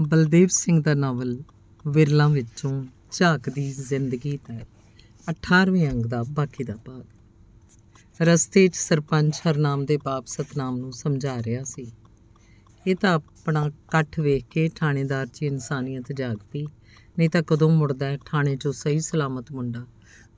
ਬਲਦੇਵ ਸਿੰਘ ਦਾ ਨਾਵਲ ਵਿਰਲਾਂ ਵਿੱਚੋਂ ਝਾਕਦੀ ਜ਼ਿੰਦਗੀ ਦਾ 18ਵੇਂ ਅੰਗ ਦਾ ਬਾਕੀ ਦਾ ਭਾਗ ਰਸਤੇ 'ਚ ਸਰਪੰਚ ਹਰਨਾਮ ਦੇ ਬਾਪ ਸਤਨਾਮ ਨੂੰ ਸਮਝਾ ਰਿਹਾ ਸੀ ਇਹ ਤਾਂ ਆਪਣਾ ਇਕੱਠ ਵੇਖ ਕੇ ਥਾਣੇਦਾਰ 'ਚ ਇਨਸਾਨੀਅਤ ਜਾਗ ਪਈ ਨਹੀਂ ਤਾਂ ਕਦੋਂ ਮੁੜਦਾ ਹੈ ਥਾਣੇ 'ਚੋਂ ਸਹੀ ਸਲਾਮਤ ਮੁੰਡਾ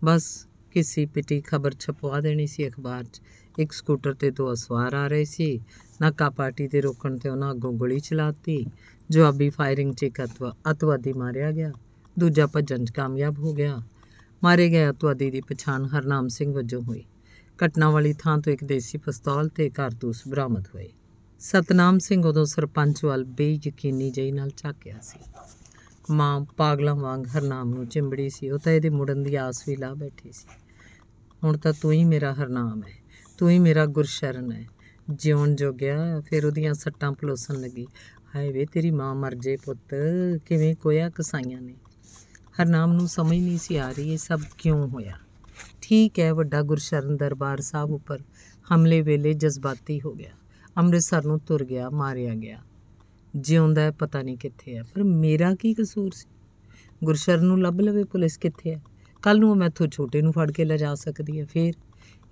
ਬਸ ਕਿਸੇ ਪਿੱਟੀ ਖਬਰ ਛਪਵਾ ਦੇਣੀ ਸੀ ਅਖਬਾਰ 'ਚ ਇੱਕ ਸਕੂਟਰ ਤੇ ਦੋ ਅਸਵਾਰ ਆ ਰਹੇ ਸੀ ਨਾਕਾ ਪਾਰਟੀ ਤੇ ਰੋਕਣ ਤੇ ਉਹਨਾਂ ਅੱਗੋਂ ਗੋਲੀ ਚਲਾਤੀ ਜਵਾਬੀ ਫਾਇਰਿੰਗ 'ਚ ਇੱਕ ਅਤਵਾਦੀ ਮਾਰਿਆ ਗਿਆ ਦੂਜਾ ਭੱਜਣ 'ਚ ਕਾਮਯਾਬ ਹੋ ਗਿਆ ਮਾਰੇ ਗਏ ਅਤਵਾਦੀ ਦੀ ਪਛਾਣ ਹਰਨਾਮ ਸਿੰਘ ਵਜੋਂ ਹੋਈ ਘਟਨਾ ਵਾਲੀ ਥਾਂ ਤੋਂ ਇੱਕ ਦੇਸੀ ਪਿਸਤੌਲ ਤੇ ਕਾਰਤੂਸ ਬਰਾਮਦ ਹੋਏ ਸਤਨਾਮ ਸਿੰਘ ਉਦੋਂ ਸਰਪੰਚ ਵੱਲ ਬੇਯਕੀਨੀ ਜਈ ਨਾਲ ਝਾਕਿਆ ਸੀ ਮਾਂ ਪਾਗਲਾਂ ਵਾਂਗ ਹਰਨਾਮ ਨੂੰ ਚਿੰਬੜੀ ਸੀ ਉਹ ਤਾਂ ਇਹਦੇ ਮੁੜਨ ਦੀ ਆਸ ਵੀ ਲਾ ਬੈਠੀ ਸੀ ਹੁਣ ਤਾਂ ਤੂੰ ਹੀ ਮੇਰਾ ਹਰਨਾਮ ਹੈ ਤੂੰ ਹੀ ਮੇਰਾ ਗੁਰਸ਼ਰਨ ਹੈ ਜਿਉਣ ਜੋਗਿਆ ਫਿਰ ਉਹਦੀਆਂ ਸੱਟਾਂ ਪਲੋਸਣ ਲੱਗੀ ਹਾਏ ਵੇ ਤੇਰੀ ਮਾਂ ਮਰ ਜੇ ਪੁੱਤ ਕਿਵੇਂ ਕੋਇਆ ਕਸਾਈਆਂ ਨੇ ਹਰਨਾਮ ਨੂੰ ਸਮਝ ਨਹੀਂ ਸੀ ਆ ਰਹੀ ਇਹ ਸਭ ਕਿਉਂ ਹੋਇਆ ਠੀਕ ਹੈ ਵੱਡਾ ਗੁਰਸ਼ਰਨ ਦਰਬਾਰ ਸਾਹਿਬ ਉੱਪਰ ਹਮਲੇ ਵੇਲੇ ਜਜ਼ਬਾਤੀ ਹੋ ਗਿਆ ਅੰਮ੍ਰਿਤਸਰ ਨੂੰ ਤੁਰ ਗਿਆ ਮਾਰਿਆ ਗਿਆ ਜਿਉਂਦਾ ਪਤਾ ਨਹੀਂ ਕਿੱਥੇ ਹੈ ਪਰ ਮੇਰਾ ਕੀ ਕਸੂਰ ਸੀ ਗੁਰਸ਼ਰਨ ਨੂੰ ਲੱਭ ਲਵੇ ਪੁਲਿਸ ਕਿੱਥੇ ਹੈ ਕੱਲ ਨੂੰ ਮੈਂ ਮੈਥੋਂ ਛੋਟੇ ਨੂੰ ਫੜ ਕੇ ਲੈ ਜਾ ਸਕਦੀ ਹਾਂ ਫਿਰ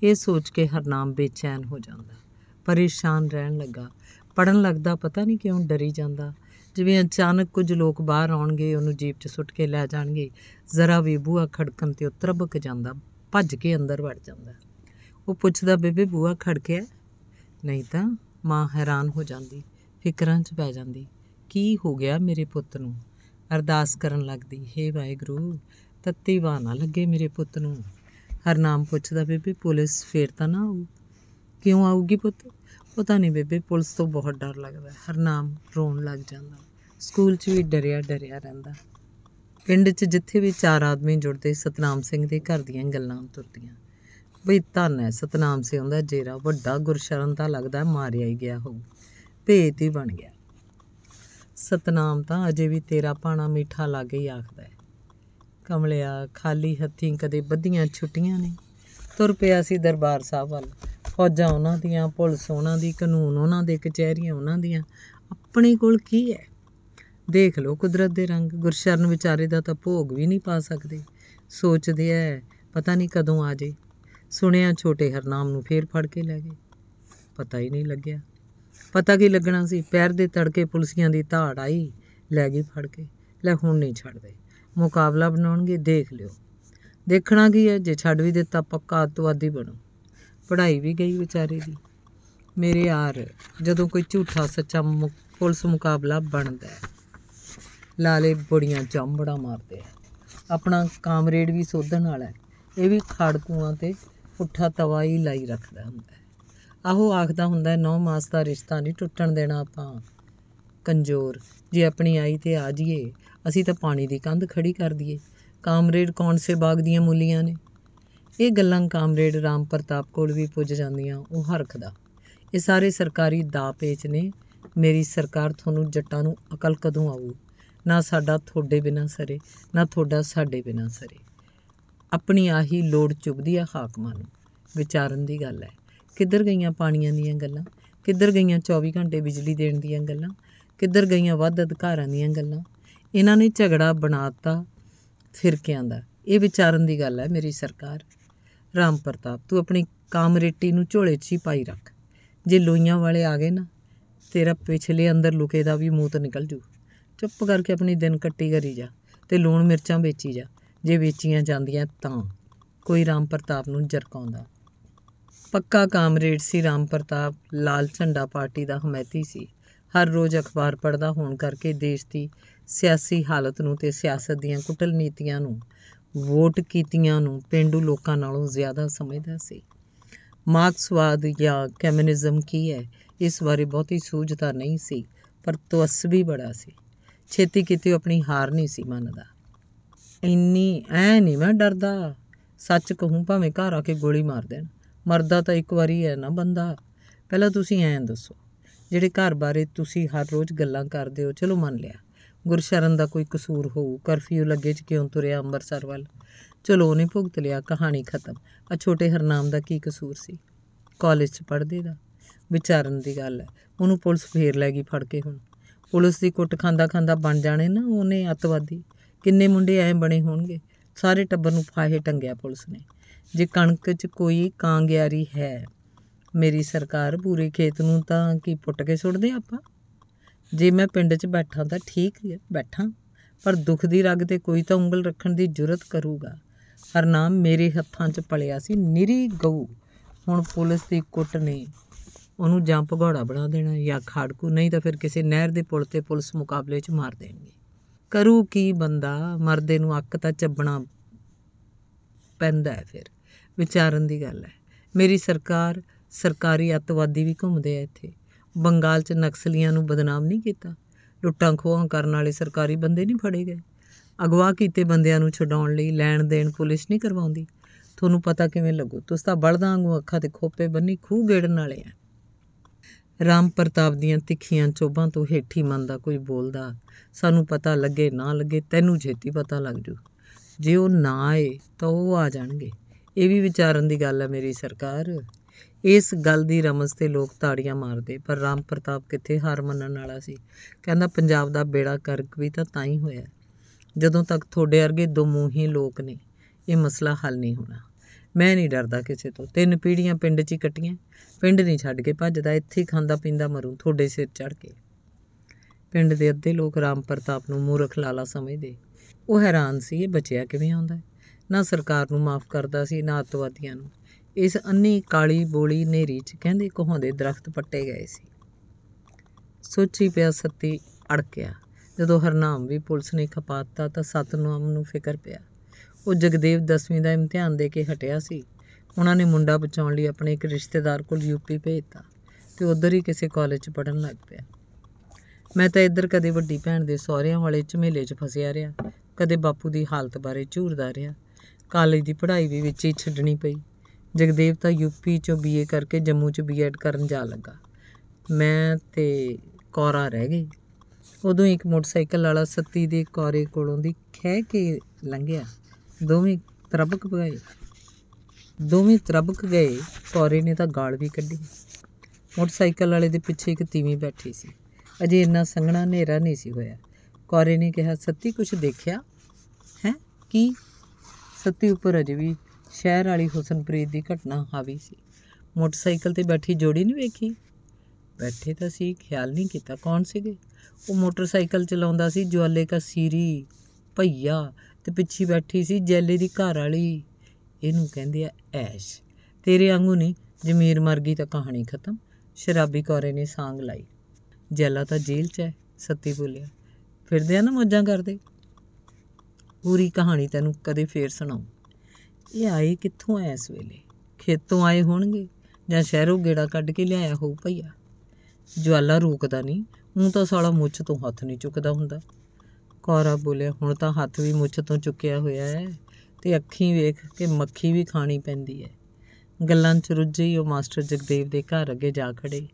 ਇਹ ਸੋਚ ਕੇ ਹਰਨਾਮ ਬੇਚੈਨ ਹੋ ਜਾਂਦਾ ਪਰੇਸ਼ਾਨ ਰਹਿਣ ਲੱਗਾ ਪੜਨ ਲੱਗਦਾ ਪਤਾ ਨਹੀਂ ਕਿਉਂ ਡਰੀ ਜਾਂਦਾ ਜਿਵੇਂ ਅਚਾਨਕ ਕੁਝ ਲੋਕ ਬਾਹਰ ਆਉਣਗੇ ਉਹਨੂੰ ਜੀਪ 'ਚ ਸੁੱਟ ਕੇ ਲੈ ਜਾਣਗੇ ਜ਼ਰਾ ਵੀ ਬੂਆ ਖੜਕਣ ਤੇ ਉਤਰਬਕ ਜਾਂਦਾ ਭੱਜ ਕੇ ਅੰਦਰ ਵੜ ਜਾਂਦਾ ਉਹ ਪੁੱਛਦਾ ਬੇਬੇ ਬੂਆ ਖੜਕਿਆ ਨਹੀਂ ਤਾਂ ਮਾਂ ਹੈਰਾਨ ਹੋ ਜਾਂਦੀ ਫਿਕਰਾਂ 'ਚ ਪੈ ਜਾਂਦੀ ਕੀ ਹੋ ਗਿਆ ਮੇਰੇ ਪੁੱਤ ਨੂੰ ਅਰਦਾਸ ਕਰਨ ਲੱਗਦੀ ਹੇ ਵਾਹਿਗੁਰੂ ਤੱਤੀ ਵਾਹ ਨਾ ਲੱਗੇ ਮੇਰੇ ਪੁੱਤ ਨੂੰ ਹਰਨਾਮ ਪੁੱਛਦਾ ਬੇਬੇ ਪੁਲਿਸ ਫੇਰ ਤਾਂ ਨਾ ਆਉ ਕਿਉਂ ਆਉਗੀ ਪੁੱਤ ਪਤਾ ਨਹੀਂ ਬੇਬੇ ਪੁਲਿਸ ਤੋਂ ਬਹੁਤ ਡਰ ਲੱਗਦਾ ਹਰਨਾਮ ਰੋਣ ਲੱਗ ਜਾਂਦਾ ਸਕੂਲ 'ਚ ਵੀ ਡਰਿਆ ਡਰਿਆ ਰਹਿੰਦਾ ਪਿੰਡ 'ਚ ਜਿੱਥੇ ਵੀ ਚਾਰ ਆਦਮੀ ਜੁੜਦੇ ਸਤਨਾਮ ਸਿੰਘ ਦੇ ਘਰ ਦੀਆਂ ਗੱਲਾਂ ਤੁਰਦੀਆਂ ਬਈ ਧੰਨ ਹੈ ਸਤਨਾਮ ਸਿੰਘ ਦਾ ਜੇਰਾ ਵੱਡਾ ਗੁਰਸ਼ਰਨ ਤਾਂ ਲੱਗਦਾ ਮਾਰਿਆ ਹੀ ਗਿਆ ਹੋ ਭੇਤ ਹੀ ਬਣ ਗਿਆ ਸਤਨਾਮ ਤਾਂ ਅਜੇ ਵੀ ਤੇਰਾ ਪਾਣਾ ਮਿੱਠਾ ਲੱਗ ਹੀ ਆਖਦਾ ਹੈ ਕਮਲਿਆ ਖਾਲੀ ਹੱਥੀਂ ਕਦੇ ਬੱਧੀਆਂ ਛੁੱਟੀਆਂ ਨਹੀਂ ਤੁਰ ਪਿਆ ਸੀ ਦਰਬਾਰ ਸਾਹਿਬ ਵੱਲ ਫੌਜਾਂ ਉਹਨਾਂ ਦੀਆਂ ਪੁਲਿਸ ਉਹਨਾਂ ਦੀ ਕਾਨੂੰਨ ਉਹਨਾਂ ਦੇ ਕਚਹਿਰੀਆਂ ਉਹਨਾਂ ਦੀਆਂ ਆਪਣੇ ਕੋਲ ਕੀ ਹੈ ਦੇਖ ਲਓ ਕੁਦਰਤ ਦੇ ਰੰਗ ਗੁਰਸ਼ਰਨ ਵਿਚਾਰੇ ਦਾ ਤਾਂ ਭੋਗ ਵੀ ਨਹੀਂ ਪਾ ਸਕਦੇ ਸੋਚਦੇ ਐ ਪਤਾ ਨਹੀਂ ਕਦੋਂ ਆ ਜੇ ਸੁਣਿਆ ਛੋਟੇ ਹਰਨਾਮ ਨੂੰ ਫੇਰ ਫੜ ਕੇ ਲੈ ਗਏ ਪਤਾ ਹੀ ਨਹੀਂ ਲੱਗਿਆ ਪਤਾ ਕੀ ਲੱਗਣਾ ਸੀ ਪੈਰ ਦੇ ਤੜਕੇ ਪੁਲਸੀਆਂ ਦੀ ਧਾੜ ਆਈ ਲੈ ਗਈ ਫੜ ਕੇ ਲੈ ਹੁਣ ਨਹੀਂ ਛੱਡਦੇ ਮੁਕਾਬਲਾ ਬਣਾਉਣਗੇ ਦੇਖ ਲਿਓ ਦੇਖਣਾ ਕੀ ਹੈ ਜੇ ਛੱਡ ਵੀ ਦਿੱਤਾ ਪੱਕਾ ਅਤਵਾਦੀ ਬਣੋ ਪੜ੍ਹਾਈ ਵੀ ਗਈ ਵਿਚਾਰੇ ਦੀ ਮੇਰੇ ਯਾਰ ਜਦੋਂ ਕੋਈ ਝੂਠਾ ਸੱਚਾ ਪੁਲਿਸ ਮੁਕਾਬਲਾ ਬਣਦਾ ਹੈ ਲਾਲੇ ਬੁੜੀਆਂ ਚੰਬੜਾ ਮਾਰਦੇ ਆ ਆਪਣਾ ਕਾਮਰੇਡ ਵੀ ਸੋਧਣ ਵਾਲਾ ਹੈ ਇਹ ਵੀ ਖੜਕੂਆਂ ਤੇ ਉੱਠਾ ਤਵਾਈ ਲਾਈ ਰੱਖਦਾ ਹੁੰਦਾ ਆਹੋ ਆਖਦਾ ਹੁੰਦਾ ਨੌ ਮਾਸ ਦਾ ਰਿਸ਼ਤਾ ਨਹੀਂ ਟੁੱਟਣ ਦੇਣਾ ਆਪਾਂ ਕੰਜੋਰ ਜੇ ਆਪਣੀ ਆਈ ਤੇ ਆ ਜਾਈਏ ਅਸੀਂ ਤਾਂ ਪਾਣੀ ਦੀ ਕੰਧ ਖੜੀ ਕਰ ਦਈਏ ਕਾਮਰੇਡ ਕੌਣ ਸੇ ਬਾਗ ਦੀਆਂ ਮੂਲੀਆਂ ਨੇ ਇਹ ਗੱਲਾਂ ਕਾਮਰੇਡ ਰਾਮ ਪ੍ਰਤਾਪ ਕੋਲ ਵੀ ਪੁੱਜ ਜਾਂਦੀਆਂ ਉਹ ਹਰਖਦਾ ਇਹ ਸਾਰੇ ਸਰਕਾਰੀ ਦਾਪੇਚ ਨੇ ਮੇਰੀ ਸਰਕਾਰ ਤੁਹਾਨੂੰ ਜੱਟਾਂ ਨੂੰ ਅਕਲ ਕਦੋਂ ਆਊ ਨਾ ਸਾਡਾ ਤੁਹਾਡੇ ਬਿਨਾ ਸਰੇ ਨਾ ਤੁਹਾਡਾ ਸਾਡੇ ਬਿਨਾ ਸਰੇ ਆਪਣੀ ਆਹੀ ਲੋੜ ਚੁਬਦੀ ਆ ਹਾਕਮਾਂ ਨੂੰ ਵਿਚਾਰਨ ਦੀ ਗੱਲ ਹੈ ਕਿੱਧਰ ਗਈਆਂ ਪਾਣੀਆਂ ਦੀਆਂ ਗੱਲਾਂ ਕਿੱਧਰ ਗਈਆਂ 24 ਘੰਟੇ ਬਿਜਲੀ ਦੇਣ ਦੀਆਂ ਗੱਲਾਂ ਕਿੱਧਰ ਗਈਆਂ ਵੱਧ ਅਧਿਕਾਰਾਂ ਦੀਆਂ ਗੱਲਾਂ ਇਹਨਾਂ ਨੇ ਝਗੜਾ ਬਣਾਤਾ ਫਿਰਕਿਆਂ ਦਾ ਇਹ ਵਿਚਾਰਨ ਦੀ ਗੱਲ ਹੈ ਮੇਰੀ ਸਰਕਾਰ ਰਾਮ ਪ੍ਰਤਾਪ ਤੂੰ ਆਪਣੀ ਕਾਮਰੇਟੀ ਨੂੰ ਝੋਲੇ 'ਚ ਹੀ ਪਾਈ ਰੱਖ ਜੇ ਲੋਈਆਂ ਵਾਲੇ ਆ ਗਏ ਨਾ ਤੇਰਾ ਪਿਛਲੇ ਅੰਦਰ ਲੁਕੇ ਦਾ ਵੀ ਮੂੰਹ ਨਿਕਲ ਜੂ ਚੁੱਪ ਕਰਕੇ ਆਪਣੀ ਦਿਨ ਕੱਟੀ ਕਰੀ ਜਾ ਤੇ ਲੂਣ ਮਿਰਚਾਂ ਵੇਚੀ ਜਾ ਜੇ ਵੇਚੀਆਂ ਜਾਂਦੀਆਂ ਤਾਂ ਕੋਈ ਰਾਮ ਪ੍ਰਤਾਪ ਨੂੰ ਜਰਕਾਉਂਦਾ ਪੱਕਾ ਕਾਮਰੇਡ ਸੀ ਰਾਮ ਪ੍ਰਤਾਪ ਲਾਲ ਝੰਡਾ ਪਾਰਟੀ ਦਾ ਹਮਾਇਤੀ ਸੀ ਹਰ ਰੋਜ਼ ਅਖਬਾਰ ਪੜਦਾ ਹੋਣ ਕਰਕੇ ਦੇਸ਼ ਦੀ ਸਿਆਸੀ ਹਾਲਤ ਨੂੰ ਤੇ ਸਿਆਸਤ ਦੀਆਂ ਕੁਟਲ ਨੀਤੀਆਂ ਨੂੰ ਵੋਟ ਕੀਤੀਆਂ ਨੂੰ ਪਿੰਡੂ ਲੋਕਾਂ ਨਾਲੋਂ ਜ਼ਿਆਦਾ ਸਮਝਦਾ ਸੀ ਮਾਰਕਸਵਾਦ ਜਾਂ ਕਮਿਊਨਿਜ਼ਮ ਕੀ ਹੈ ਇਸ ਬਾਰੇ ਬਹੁਤੀ ਸੂਝ ਤਾਂ ਨਹੀਂ ਸੀ ਪਰ ਵੀ ਬੜਾ ਸੀ ਛੇਤੀ ਕਿਤੇ ਆਪਣੀ ਹਾਰ ਨਹੀਂ ਸੀ ਮੰਨਦਾ ਇੰਨੀ ਐ ਨਹੀਂ ਮੈਂ ਡਰਦਾ ਸੱਚ ਕਹੂੰ ਭਾਵੇਂ ਘਰ ਆ ਕੇ ਗੋਲੀ ਮਾਰ ਦੇਣ ਮਰਦਾ ਤਾਂ ਇੱਕ ਵਾਰੀ ਹੈ ਨਾ ਬੰਦਾ ਪਹਿਲਾਂ ਤੁਸੀਂ ਐਂ ਦੱਸੋ ਜਿਹੜੇ ਘਰ ਬਾਰੇ ਤੁਸੀਂ ਹਰ ਰੋਜ਼ ਗੱਲਾਂ ਕਰਦੇ ਹੋ ਚਲੋ ਮੰਨ ਲਿਆ ਗੁਰਸ਼ਰਨ ਦਾ ਕੋਈ ਕਸੂਰ ਹੋਊ ਕਰਫਿਊ ਲੱਗੇ ਚ ਕਿਉਂ ਤੁਰਿਆ ਅੰਮ੍ਰਿਤਸਰ ਵੱਲ ਚਲੋ ਉਹਨੇ ਭੁਗਤ ਲਿਆ ਕਹਾਣੀ ਖਤਮ ਆ ਛੋਟੇ ਹਰਨਾਮ ਦਾ ਕੀ ਕਸੂਰ ਸੀ ਕਾਲਜ 'ਚ ਪੜ੍ਹਦੇ ਦਾ ਵਿਚਾਰਨ ਦੀ ਗੱਲ ਹੈ ਉਹਨੂੰ ਪੁਲਿਸ ਫੇਰ ਲੈ ਗਈ ਫੜ ਕੇ ਹੁਣ ਪੁਲਿਸ ਦੀ ਕੁੱਟ ਖਾਂਦਾ ਖਾਂਦਾ ਬਣ ਜਾਣੇ ਨਾ ਉਹਨੇ ਅਤਵਾਦੀ ਕਿੰਨੇ ਮੁੰਡੇ ਐ ਬਣੇ ਹੋਣਗੇ ਸਾਰੇ ਟੱਬਰ ਨੂੰ ਫਾਹੇ ਟੰਗਿਆ ਪੁਲਿਸ ਨੇ ਜੇ ਕਣਕ 'ਚ ਕੋਈ ਕਾਂਗਿਆਰੀ ਹੈ ਮੇਰੀ ਸਰਕਾਰ ਪੂਰੇ ਖੇਤ ਨੂੰ ਤਾਂ ਕੀ ਪੁੱਟ ਕੇ ਸੁੱਟਦੇ ਆਪਾਂ ਜੇ ਮੈਂ ਪਿੰਡ 'ਚ ਬੈਠਾ ਤਾਂ ਠੀਕ ਹੀ ਬੈਠਾ ਪਰ ਦੁੱਖ ਦੀ ਰਗ ਤੇ ਕੋਈ ਤਾਂ ਉਂਗਲ ਰੱਖਣ ਦੀ ਜੁਰਤ ਕਰੂਗਾ ਹਰਨਾਮ ਮੇਰੇ ਹੱਥਾਂ 'ਚ ਪਲਿਆ ਸੀ ਨਿਰੀ ਗਊ ਹੁਣ ਪੁਲਿਸ ਦੀ ਕੁੱਟ ਨੇ ਉਹਨੂੰ ਜਾਂ ਭਗੌੜਾ ਬਣਾ ਦੇਣਾ ਜਾਂ ਖਾੜਕੂ ਨਹੀਂ ਤਾਂ ਫਿਰ ਕਿਸੇ ਨਹਿਰ ਦੇ ਪੁਲ ਤੇ ਪੁਲਿਸ ਮੁਕਾਬਲੇ 'ਚ ਮਾਰ ਦੇਣਗੇ ਕਰੂ ਕੀ ਬੰਦਾ ਮਰਦੇ ਨੂੰ ਅੱਕ ਤਾਂ ਚੱਬਣਾ ਪੈਂਦਾ ਹੈ ਫਿਰ ਵਿਚਾਰਨ ਦੀ ਗੱਲ ਹੈ ਮੇਰੀ ਸਰਕਾਰ ਸਰਕਾਰੀ ਅਤਵਾਦੀ ਵੀ ਘੁੰਮਦੇ ਆ ਇੱਥੇ ਬੰਗਾਲ 'ਚ ਨਕਸਲੀਆਂ ਨੂੰ ਬਦਨਾਮ ਨਹੀਂ ਕੀਤਾ ਲੁੱਟਾਂ ਖੋਹਾਂ ਕਰਨ ਵਾਲੇ ਸਰਕਾਰੀ ਬੰਦੇ ਨਹੀਂ ਫੜੇ ਗਏ ਅਗਵਾ ਕੀਤੇ ਬੰਦਿਆਂ ਨੂੰ ਛਡਾਉਣ ਲਈ ਲੈਣ ਦੇਣ ਪੁਲਿਸ ਨਹੀਂ ਕਰਵਾਉਂਦੀ ਤੁਹਾਨੂੰ ਪਤਾ ਕਿਵੇਂ ਲੱਗੂ ਤੁਸੀਂ ਤਾਂ ਬਲਦਾਂ ਵਾਂਗੂ ਅੱਖਾਂ ਤੇ ਖੋਪੇ ਬੰਨੀ ਖੂਹ ਗੇੜਨ ਵਾਲੇ ਆ ਰਾਮ ਪ੍ਰਤਾਪ ਦੀਆਂ ਤਿੱਖੀਆਂ ਚੋਬਾਂ ਤੋਂ ਹੇਠੀ ਮਨ ਦਾ ਕੋਈ ਬੋਲਦਾ ਸਾਨੂੰ ਪਤਾ ਲੱਗੇ ਨਾ ਲੱਗੇ ਤੈਨੂੰ ਛੇਤੀ ਪਤਾ ਲੱਗ ਜੂ ਜੇ ਉਹ ਨਾ ਆਏ ਤਾਂ ਉਹ ਆ ਜਾਣਗੇ ਇਹ ਵੀ ਵਿਚਾਰਨ ਦੀ ਗੱਲ ਹੈ ਮੇਰੀ ਸਰਕਾਰ ਇਸ ਗੱਲ ਦੀ ਰਮਜ਼ ਤੇ ਲੋਕ ਤਾੜੀਆਂ ਮਾਰਦੇ ਪਰ ਰਾਮ ਪ੍ਰਤਾਪ ਕਿੱਥੇ ਹਾਰ ਮੰਨਣ ਵਾਲਾ ਸੀ ਕਹਿੰਦਾ ਪੰਜਾਬ ਦਾ ਬੇੜਾ ਕਰਕ ਵੀ ਤਾਂ ਤਾਂ ਹੀ ਹੋਇਆ ਜਦੋਂ ਤੱਕ ਤੁਹਾਡੇ ਵਰਗੇ ਦੋ ਦਮੂਹੀ ਲੋਕ ਨੇ ਇਹ ਮਸਲਾ ਹੱਲ ਨਹੀਂ ਹੋਣਾ ਮੈਂ ਨਹੀਂ ਡਰਦਾ ਕਿਸੇ ਤੋਂ ਤਿੰਨ ਪੀੜੀਆਂ ਪਿੰਡ 'ਚ ਹੀ ਕੱਟੀਆਂ ਪਿੰਡ ਨਹੀਂ ਛੱਡ ਕੇ ਭੱਜਦਾ ਇੱਥੇ ਖਾਂਦਾ ਪੀਂਦਾ ਮਰੂ ਤੁਹਾਡੇ ਸਿਰ ਚੜ ਕੇ ਪਿੰਡ ਦੇ ਅੱਧੇ ਲੋਕ ਰਾਮ ਪ੍ਰਤਾਪ ਨੂੰ ਮੂਰਖ ਲਾਲਾ ਸਮਝਦੇ ਉਹ ਹੈਰਾਨ ਸੀ ਇਹ ਬਚਿਆ ਕਿਵੇਂ ਆਉਂਦਾ ਨਾ ਸਰਕਾਰ ਨੂੰ ਮਾਫ ਕਰਦਾ ਸੀ ਨਾ ਅਤਵਾਦੀਆਂ ਨੂੰ ਇਸ ਅੰਨੀ ਕਾਲੀ ਬੋਲੀ ਨੇਰੀ 'ਚ ਕਹਿੰਦੇ ਕਹੋਂਦੇ ਦਰਖਤ ਪੱਟੇ ਗਏ ਸੀ ਸੋਚੀ ਪਿਆ ਸੱਤੀ ਅੜ ਗਿਆ ਜਦੋਂ ਹਰਨਾਮ ਵੀ ਪੁਲਿਸ ਨੇ ਖਪਾਤਾ ਤਾਂ ਸਤਨਾਮ ਨੂੰ ਫਿਕਰ ਪਿਆ ਉਹ ਜਗਦੇਵ 10ਵੀਂ ਦਾ ਇਮਤਿਹਾਨ ਦੇ ਕੇ ਹਟਿਆ ਸੀ ਉਹਨਾਂ ਨੇ ਮੁੰਡਾ ਬਚਾਉਣ ਲਈ ਆਪਣੇ ਇੱਕ ਰਿਸ਼ਤੇਦਾਰ ਕੋਲ ਯੂਪੀ ਭੇਜਤਾ ਤੇ ਉਧਰ ਹੀ ਕਿਸੇ ਕਾਲਜ 'ਚ ਪੜਨ ਲੱਗ ਪਿਆ ਮੈਂ ਤਾਂ ਇੱਧਰ ਕਦੇ ਵੱਡੀ ਭੈਣ ਦੇ ਸਹੁਰਿਆਂ ਵਾਲੇ ਝਮੇਲੇ 'ਚ ਫਸਿਆ ਰਿਹਾ ਕਦੇ ਬਾਪੂ ਦੀ ਹਾਲਤ ਬਾਰੇ ਝੂਰਦਾ ਰਿਹਾ ਕਾਲਜ ਦੀ ਪੜ੍ਹਾਈ ਵੀ ਵਿੱਚ ਹੀ ਛੱਡਣੀ ਪਈ ਜਗਦੇਵ ਤਾਂ ਯੂਪੀ ਚੋਂ ਬੀਏ ਕਰਕੇ ਜੰਮੂ ਚ ਬੀਐਡ ਕਰਨ ਜਾ ਲੱਗਾ ਮੈਂ ਤੇ ਕੋਰਾ ਰਹਿ ਗਈ ਉਦੋਂ ਇੱਕ ਮੋਟਰਸਾਈਕਲ ਵਾਲਾ ਸੱਤੀ ਦੇ ਕੋਰੇ ਕੋਲੋਂ ਦੀ ਖਹਿ ਕੇ ਲੰਘਿਆ ਦੋਵੇਂ ਤਰਬਕ ਗਏ ਦੋਵੇਂ ਤਰਬਕ ਗਏ ਕੋਰੇ ਨੇ ਤਾਂ ਗਾਲ ਵੀ ਕੱਢੀ ਮੋਟਰਸਾਈਕਲ ਵਾਲੇ ਦੇ ਪਿੱਛੇ ਇੱਕ ਤੀਵੀਂ ਬੈਠੀ ਸੀ ਅਜੇ ਇੰਨਾ ਸੰਘਣਾ ਹਨੇਰਾ ਨਹੀਂ ਸੀ ਹੋਇਆ ਕੋਰੇ ਨੇ ਕਿਹਾ ਸੱਤੀ ਕੁਝ ਦੇਖਿਆ ਹੈ ਕੀ ਸੱਤੀ ਉੱਪਰ ਅਜੇ ਵੀ ਸ਼ਹਿਰ ਵਾਲੀ ਹੁਸਨਪ੍ਰੀਤ ਦੀ ਘਟਨਾ ਹਾਵੀ ਸੀ ਮੋਟਰਸਾਈਕਲ ਤੇ ਬੈਠੀ ਜੋੜੀ ਨਹੀਂ ਵੇਖੀ ਬੈਠੇ ਤਾਂ ਸੀ ਖਿਆਲ ਨਹੀਂ ਕੀਤਾ ਕੌਣ ਸੀਗੇ ਉਹ ਮੋਟਰਸਾਈਕਲ ਚਲਾਉਂਦਾ ਸੀ ਜਵਾਲੇ ਕਾ ਸੀਰੀ ਭਈਆ ਤੇ ਪਿੱਛੇ ਬੈਠੀ ਸੀ ਜੈਲੇ ਦੀ ਘਰ ਵਾਲੀ ਇਹਨੂੰ ਕਹਿੰਦੇ ਆ ਐਸ਼ ਤੇਰੇ ਵਾਂਗੂ ਨਹੀਂ ਜਮੀਰ ਮਰ ਗਈ ਤਾਂ ਕਹਾਣੀ ਖਤਮ ਸ਼ਰਾਬੀ ਕੋਰੇ ਨੇ ਸਾੰਗ ਲਾਈ ਜੈਲਾ ਤਾਂ ਜੇਲ੍ਹ 'ਚ ਹੈ ਸੱਤੀ ਬੋਲਿਆ ਫਿਰਦੇ ਆ ਨਾ ਮੋਜਾਂ ਕਰਦੇ ਪੂਰੀ ਕਹਾਣੀ ਤੈਨੂੰ ਕਦੇ ਫੇਰ ਸੁਣਾਉਂ ਇਹ ਆਏ ਕਿੱਥੋਂ ਆਏ ਇਸ ਵੇਲੇ ਖੇਤੋਂ ਆਏ ਹੋਣਗੇ ਜਾਂ ਸ਼ਹਿਰੋਂ ਗੇੜਾ ਕੱਢ ਕੇ ਲਿਆਇਆ ਹੋਊ ਭਈਆ ਜਵਾਲਾ ਰੋਕਦਾ ਨਹੀਂ ਉਹ ਤਾਂ ਸਾਲਾ ਮੁੱਛ ਤੋਂ ਹੱਥ ਨਹੀਂ ਚੁੱਕਦਾ ਹੁੰਦਾ ਕੌਰਾ ਬੋਲਿਆ ਹੁਣ ਤਾਂ ਹੱਥ ਵੀ ਮੁੱਛ ਤੋਂ ਚੁੱਕਿਆ ਹੋਇਆ ਹੈ ਤੇ ਅੱਖੀਂ ਵੇਖ ਕੇ ਮੱਖੀ ਵੀ ਖਾਣੀ ਪੈਂਦੀ ਹੈ ਗੱਲਾਂ 'ਚ ਰੁੱਝੇ ਹੀ ਉਹ ਮਾਸਟਰ ਜਗਦੇਵ ਦੇ ਘਰ ਅੱਗੇ ਜਾ ਖੜੇ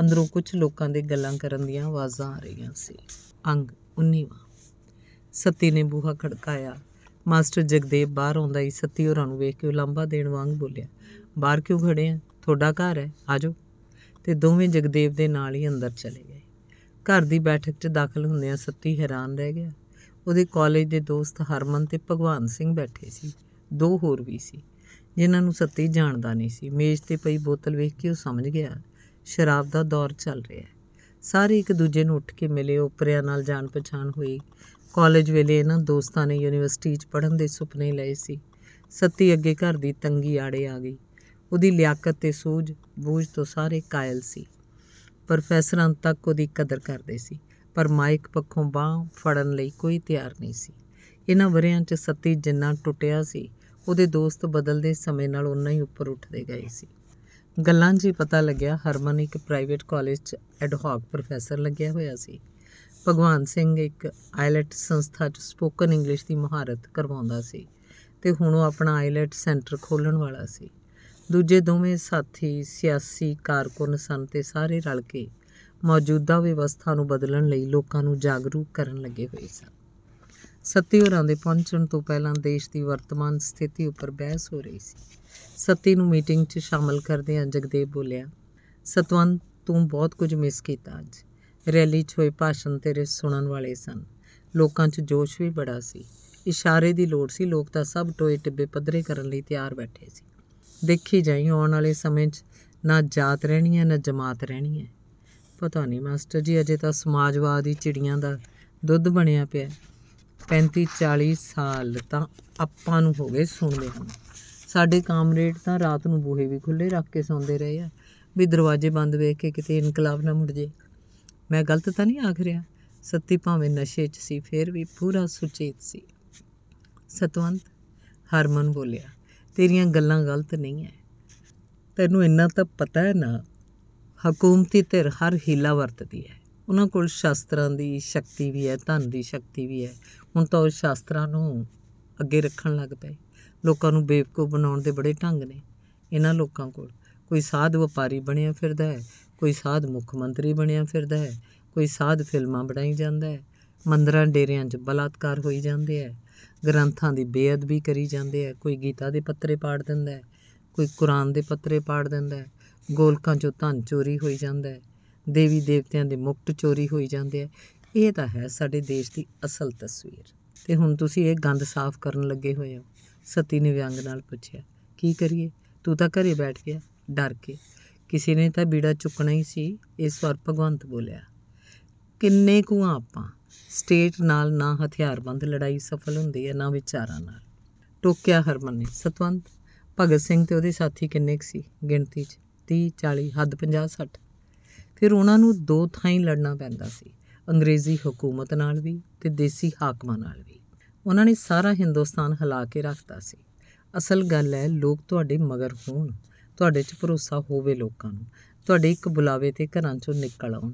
ਅੰਦਰੋਂ ਕੁਝ ਲੋਕਾਂ ਦੇ ਗੱਲਾਂ ਕਰਨ ਦੀਆਂ ਆਵਾਜ਼ਾਂ ਆ ਰਹੀਆਂ ਸੀ ਅੰਗ 19 ਸੱਤੀ ਨੇ ਬੂਹਾ ਖੜਕਾਇਆ ਮਾਸਟਰ ਜਗਦੇਵ ਬਾਹਰ ਆਉਂਦਾ ਹੀ ਸੱਤੀ ਹੋਰਾਂ ਨੂੰ ਵੇਖ ਕੇ ਲੰਬਾ ਦੇਣ ਵਾਂਗ ਬੋਲਿਆ ਬਾਹਰ ਕਿਉਂ ਖੜੇ ਆ ਤੁਹਾਡਾ ਘਰ ਹੈ ਆਜੋ ਤੇ ਦੋਵੇਂ ਜਗਦੇਵ ਦੇ ਨਾਲ ਹੀ ਅੰਦਰ ਚਲੇ ਗਏ ਘਰ ਦੀ ਬੈਠਕ 'ਚ ਦਾਖਲ ਹੁੰਦਿਆਂ ਸੱਤੀ ਹੈਰਾਨ ਰਹਿ ਗਿਆ ਉਹਦੇ ਕਾਲਜ ਦੇ ਦੋਸਤ ਹਰਮਨ ਤੇ ਭਗਵਾਨ ਸਿੰਘ ਬੈਠੇ ਸੀ ਦੋ ਹੋਰ ਵੀ ਸੀ ਜਿਨ੍ਹਾਂ ਨੂੰ ਸੱਤੀ ਜਾਣਦਾ ਨਹੀਂ ਸੀ ਮੇਜ਼ ਤੇ ਪਈ ਬੋਤਲ ਵੇਖ ਕੇ ਉਹ ਸਮਝ ਗਿਆ ਸ਼ਰਾਬ ਦਾ ਦੌਰ ਚੱਲ ਰਿਹਾ ਹੈ ਸਾਰੇ ਇੱਕ ਦੂਜੇ ਨੂੰ ਉੱਠ ਕੇ ਮਿਲੇ ਉਪਰਿਆਂ ਨਾਲ ਜਾਣ ਪਛਾਣ ਹੋਈ ਕਾਲਜ ਵੇਲੇ ਇਹਨਾਂ ਦੋਸਤਾਂ ਨੇ ਯੂਨੀਵਰਸਿਟੀ 'ਚ ਪੜ੍ਹਨ ਦੇ ਸੁਪਨੇ ਲਏ ਸੀ ਸੱਤੀ ਅੱਗੇ ਘਰ ਦੀ ਤੰਗੀ ਆੜੇ ਆ ਗਈ ਉਹਦੀ ਲਿਆਕਤ ਤੇ ਸੂਝ ਬੂਝ ਤੋਂ ਸਾਰੇ ਕਾਇਲ ਸੀ ਪ੍ਰੋਫੈਸਰਾਂ ਤੱਕ ਉਹਦੀ ਕਦਰ ਕਰਦੇ ਸੀ ਪਰ ਮਾਈਕ ਪੱਖੋਂ ਬਾਹ ਫੜਨ ਲਈ ਕੋਈ ਤਿਆਰ ਨਹੀਂ ਸੀ ਇਹਨਾਂ ਵਰਿਆਂ 'ਚ ਸੱਤੀ ਜਿੰਨਾ ਟੁੱਟਿਆ ਸੀ ਉਹਦੇ ਦੋਸਤ ਬਦਲਦੇ ਸਮੇਂ ਨਾਲ ਉਨਾਂ ਹੀ ਉੱਪਰ ਉੱਠਦੇ ਗਏ ਸੀ ਗੱਲਾਂ 'ਚ ਹੀ ਪਤਾ ਲੱਗਿਆ ਹਰਮਨ ਇੱਕ ਪ੍ਰਾਈਵੇਟ ਕਾਲਜ 'ਚ ਐਡਹੌਕ ਪ੍ਰੋਫੈਸਰ ਲੱਗਿਆ ਹੋਇਆ ਸੀ ਭਗਵਾਨ ਸਿੰਘ ਇੱਕ ਆਇਲਟ ਸੰਸਥਾ 'ਚ ਸਪੋਕਨ ਇੰਗਲਿਸ਼ ਦੀ ਮਹਾਰਤ ਕਰਵਾਉਂਦਾ ਸੀ ਤੇ ਹੁਣ ਉਹ ਆਪਣਾ ਆਇਲਟ ਸੈਂਟਰ ਖੋਲਣ ਵਾਲਾ ਸੀ ਦੂਜੇ ਦੋਵੇਂ ਸਾਥੀ ਸਿਆਸੀ ਕਾਰਕੁਨ ਸਨ ਤੇ ਸਾਰੇ ਰਲ ਕੇ ਮੌਜੂਦਾ ਵਿਵਸਥਾ ਨੂੰ ਬਦਲਣ ਲਈ ਲੋਕਾਂ ਨੂੰ ਜਾਗਰੂਕ ਕਰਨ ਲੱਗੇ ਹੋਏ ਸਨ ਸੱਤੀ ਹੋਰਾਂ ਦੇ ਪਹੁੰਚਣ ਤੋਂ ਪਹਿਲਾਂ ਦੇਸ਼ ਦੀ ਵਰਤਮਾਨ ਸਥਿਤੀ ਉੱਪਰ ਬਹਿਸ ਹੋ ਰਹੀ ਸੀ ਸੱਤੀ ਨੂੰ ਮੀਟਿੰਗ 'ਚ ਸ਼ਾਮਲ ਕਰਦੇ ਅੰਜਗਦੇਵ ਬੋਲਿਆ ਸਤਵੰਤ ਤੂੰ ਬਹੁਤ ਕੁਝ ਮਿਸ ਕੀਤਾ ਅੱਜ ਰੈਲੀ 'ਚ ਹੋਏ ਭਾਸ਼ਣ ਤੇਰੇ ਸੁਣਨ ਵਾਲੇ ਸਨ ਲੋਕਾਂ 'ਚ ਜੋਸ਼ ਵੀ ਬੜਾ ਸੀ ਇਸ਼ਾਰੇ ਦੀ ਲੋੜ ਸੀ ਲੋਕ ਤਾਂ ਸਭ ਟੋਏ ਟਿੱਬੇ ਪਧਰੇ ਕਰਨ ਲਈ ਤਿਆਰ ਬੈਠੇ ਸੀ ਦੇਖੀ ਜਾਈ ਆਉਣ ਵਾਲੇ ਸਮੇਂ 'ਚ ਨਾ ਜਾਤ ਰਹਿਣੀ ਹੈ ਨਾ ਜਮਾਤ ਰਹਿਣੀ ਹੈ ਪਤਾ ਨਹੀਂ ਮਾਸਟਰ ਜੀ ਅਜੇ ਤਾਂ ਸਮਾਜਵਾਦੀ ਚਿੜੀਆਂ ਦਾ ਦੁੱਧ ਬਣਿਆ ਪਿਆ 35 40 ਸਾਲ ਤਾਂ ਆਪਾਂ ਨੂੰ ਹੋ ਗਏ ਸੁਣਦੇ ਹਾਂ ਸਾਡੇ ਕਾਮਰੇਡ ਤਾਂ ਰਾਤ ਨੂੰ ਬੂਹੇ ਵੀ ਖੁੱਲੇ ਰੱਖ ਕੇ ਸੌਂਦੇ ਰਹੇ ਆ ਵੀ ਦਰਵਾਜ਼ੇ ਬੰਦ ਵੇਖ ਕੇ ਕਿਤੇ ਇਨਕਲਾਬ ਨਾ ਮੁੜ ਜੇ ਮੈਂ ਗਲਤ ਤਾਂ ਨਹੀਂ ਆਖ ਰਿਹਾ ਸੱਤੀ ਭਾਵੇਂ ਨਸ਼ੇ 'ਚ ਸੀ ਫੇਰ ਵੀ ਪੂਰਾ ਸੁਚੇਤ ਸੀ ਸਤਵੰਤ ਹਰਮਨ ਬੋਲਿਆ ਤੇਰੀਆਂ ਗੱਲਾਂ ਗਲਤ ਨਹੀਂ ਐ ਤੈਨੂੰ ਇੰਨਾ ਤਾਂ ਪਤਾ ਹੈ ਨਾ ਹਕੂਮਤੀ ਧਿਰ ਹਰ ਹੀਲਾ ਵਰਤਦੀ ਹੈ ਉਹਨਾਂ ਕੋਲ ਸ਼ਾਸਤਰਾਂ ਦੀ ਸ਼ਕਤੀ ਵੀ ਹੈ ਧਨ ਦੀ ਸ਼ਕਤੀ ਵੀ ਹੈ ਹੁਣ ਤਾਂ ਉਹ ਸ਼ਾਸਤਰਾਂ ਨੂੰ ਅੱਗੇ ਰੱਖਣ ਲੱਗ ਪਏ ਲੋਕਾਂ ਨੂੰ ਬੇਵਕੂਫ ਬਣਾਉਣ ਦੇ ਬੜੇ ਢੰਗ ਨੇ ਇਹਨਾਂ ਲੋਕਾਂ ਕੋਲ ਕੋਈ ਸਾਧ ਵਪਾਰੀ ਬਣਿਆ ਫਿਰਦਾ ਹੈ ਕੋਈ ਸਾਧ ਮੁੱਖ ਮੰਤਰੀ ਬਣਿਆ ਫਿਰਦਾ ਹੈ ਕੋਈ ਸਾਧ ਫਿਲਮਾਂ ਬਣਾਈ ਜਾਂਦਾ ਹੈ ਮੰਦਰਾਂ ਡੇਰਿਆਂ 'ਚ ਬਲਾਤਕਾਰ ਹੋਈ ਜਾਂਦੇ ਹੈ ਗ੍ਰੰਥਾਂ ਦੀ ਬੇਅਦਬੀ ਕਰੀ ਜਾਂਦੇ ਹੈ ਕੋਈ ਗੀਤਾ ਦੇ ਪੱਤਰੇ ਪਾੜ ਦਿੰਦਾ ਹੈ ਕੋਈ ਕੁਰਾਨ ਦੇ ਪੱਤਰੇ ਪਾੜ ਦਿੰਦਾ ਹੈ ਗੋਲਕਾਂ 'ਚੋਂ ਧਨ ਚੋਰੀ ਹੋਈ ਜਾਂਦਾ ਹੈ ਦੇਵੀ ਦੇਵਤਿਆਂ ਦੇ ਮੁਕਟ ਚੋਰੀ ਹੋਈ ਜਾਂਦੇ ਹੈ ਇਹ ਤਾਂ ਹੈ ਸਾਡੇ ਦੇਸ਼ ਦੀ ਅਸਲ ਤਸਵੀਰ ਤੇ ਹੁਣ ਤੁਸੀਂ ਇਹ ਗੰਦ ਸਾਫ਼ ਕਰਨ ਲੱਗੇ ਹੋਏ ਹੋ ਸਤੀ ਨੇ ਵਿਅੰਗ ਨਾਲ ਪੁੱਛਿਆ ਕੀ ਕਰੀਏ ਤੂੰ ਤਾਂ ਘਰੇ ਬੈਠ ਗਿਆ ਡਰ ਕੇ ਕਿਸੇ ਨੇ ਤਾਂ ਬੀੜਾ ਚੁੱਕਣਾ ਹੀ ਸੀ ਇਸ ਸਵਰ ਭਗਵੰਤ ਬੋਲਿਆ ਕਿੰਨੇ ਕੁ ਆਪਾਂ ਸਟੇਟ ਨਾਲ ਨਾ ਹਥਿਆਰਬੰਦ ਲੜਾਈ ਸਫਲ ਹੁੰਦੀ ਹੈ ਨਾ ਵਿਚਾਰਾਂ ਨਾਲ ਟੋਕਿਆ ਹਰਮਨ ਨੇ ਸਤਵੰਤ ਭਗਤ ਸਿੰਘ ਤੇ ਉਹਦੇ ਸਾਥੀ ਕਿੰਨੇ ਸੀ ਗਿਣਤੀ 'ਚ 30 40 ਹੱਦ 50 60 ਫਿਰ ਉਹਨਾਂ ਨੂੰ ਦੋ ਥਾਈਂ ਲੜਨਾ ਪੈਂਦਾ ਸੀ ਅੰਗਰੇਜ਼ੀ ਹਕੂਮਤ ਨਾਲ ਵੀ ਤੇ ਦੇਸੀ ਹਾਕਮਾਂ ਨਾਲ ਵੀ ਉਹਨਾਂ ਨੇ ਸਾਰਾ ਹਿੰਦੁਸਤਾਨ ਹਿਲਾ ਕੇ ਰੱਖਤਾ ਸੀ ਅਸਲ ਗੱਲ ਹੈ ਲੋਕ ਤੁਹਾਡੇ ਮਗਰ ਹੋਣ ਤੁਹਾਡੇ 'ਚ ਭਰੋਸਾ ਹੋਵੇ ਲੋਕਾਂ ਨੂੰ ਤੁਹਾਡੇ ਇੱਕ ਬੁਲਾਵੇ ਤੇ ਘਰਾਂ 'ਚੋਂ ਨਿਕਲ ਆਉਣ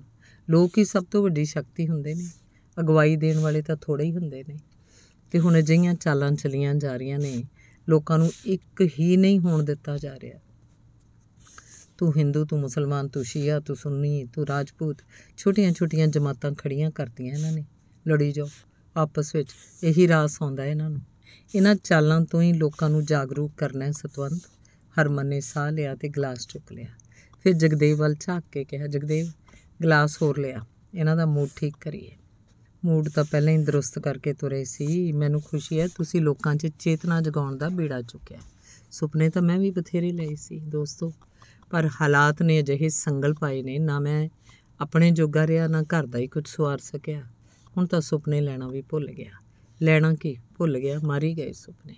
ਲੋਕ ਹੀ ਸਭ ਤੋਂ ਵੱਡੀ ਸ਼ਕਤੀ ਹੁੰਦੇ ਨੇ ਅਗਵਾਈ ਦੇਣ ਵਾਲੇ ਤਾਂ ਥੋੜੇ ਹੀ ਹੁੰਦੇ ਨੇ ਤੇ ਹੁਣ ਅਜਿਹੀਆਂ ਚਾਲਾਂ ਚਲੀਆਂ ਜਾ ਰਹੀਆਂ ਨੇ ਲੋਕਾਂ ਨੂੰ ਇੱਕ ਹੀ ਨਹੀਂ ਹੋਣ ਦਿੱਤਾ ਜਾ ਰਿਹਾ ਤੂੰ ਹਿੰਦੂ ਤੂੰ ਮੁਸਲਮਾਨ ਤੂੰ ਸ਼ੀਆ ਤੂੰ ਸੁੰਨੀ ਤੂੰ ਰਾਜਪੂਤ ਛੋਟੀਆਂ-ਛੋਟੀਆਂ ਜਮਾਤਾਂ ਖੜੀਆਂ ਕਰਤੀਆਂ ਇਹਨਾਂ ਨੇ ਲੜੀ ਜਾਓ ਆਪਸ ਵਿੱਚ ਇਹੀ ਰਾਸ ਹੁੰਦਾ ਇਹਨਾਂ ਨੂੰ ਇਹਨਾਂ ਚਾਲਾਂ ਤੋਂ ਹੀ ਲੋਕਾਂ ਨੂੰ ਜਾਗਰੂਕ ਕਰਨਾ ਹੈ ਸਤਵੰਤ ਹਰਮਨ ਨੇ ਸਾਹ ਲਿਆ ਤੇ ਗਲਾਸ ਚੁੱਕ ਲਿਆ ਫਿਰ ਜਗਦੇਵ ਵੱਲ ਝਾਕ ਕੇ ਕਿਹਾ ਜਗਦੇਵ ਗਲਾਸ ਹੋਰ ਲਿਆ ਇਹਨਾਂ ਦਾ ਮੂਡ ਠੀਕ ਕਰੀਏ ਮੂਡ ਤਾਂ ਪਹਿਲਾਂ ਹੀ ਦਰੁਸਤ ਕਰਕੇ ਤੁਰੇ ਸੀ ਮੈਨੂੰ ਖੁਸ਼ੀ ਹੈ ਤੁਸੀਂ ਲੋਕਾਂ 'ਚ ਚੇਤਨਾ ਜਗਾਉਣ ਦਾ ਬੀੜਾ ਚੁੱਕਿਆ ਸੁਪਨੇ ਤਾਂ ਮੈਂ ਵੀ ਬਥੇਰੇ ਲਏ ਸੀ ਦੋਸਤੋ ਪਰ ਹਾਲਾਤ ਨੇ ਅਜਿਹੇ ਸੰਗਲ ਪਾਏ ਨੇ ਨਾ ਮੈਂ ਆਪਣੇ ਜੋਗਾ ਰਿਆ ਨਾ ਘਰ ਦਾ ਹੀ ਕੁਝ ਸਵਾਰ ਸਕਿਆ ਹੁਣ ਤਾਂ ਸੁਪਨੇ ਲੈਣਾ ਵੀ ਭੁੱਲ ਗਿਆ ਲੈਣਾ ਕੀ ਭੁੱਲ ਗਿਆ ਮਾਰੀ ਗਏ ਸੁਪਨੇ